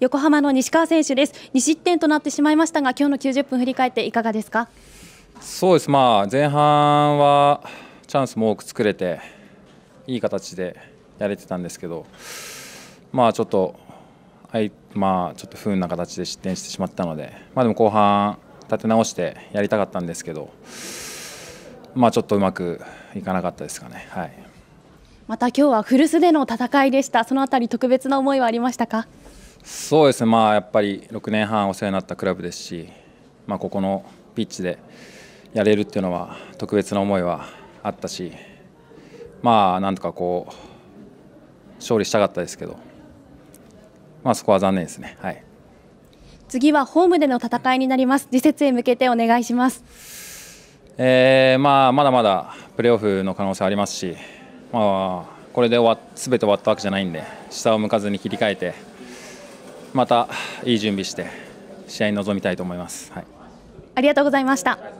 横浜の西川選手です。2失点となってしまいましたが、今日の90分振り返っていかがですか。そうです。まあ前半はチャンスも多く作れて、いい形でやれてたんですけど、まあちょっとはいまあちょっと不運な形で失点してしまったので、まあでも後半立て直してやりたかったんですけど、まあちょっとうまくいかなかったですかね。はい。また今日は古巣での戦いでした。そのあたり特別な思いはありましたか。そうですね、まあ、やっぱり6年半お世話になったクラブですし、まあ、ここのピッチでやれるっていうのは特別な思いはあったし、まあ、なんとかこう勝利したかったですけど、まあ、そこは残念ですね。はい次はホームでの戦いになります次節へ向けてお願いします、えー、まあ、まだまだプレーオフの可能性ありますし、まあ、これで終わ全て終わったわけじゃないんで下を向かずに切り替えてまたいい準備して試合に臨みたいと思います。はい、ありがとうございました。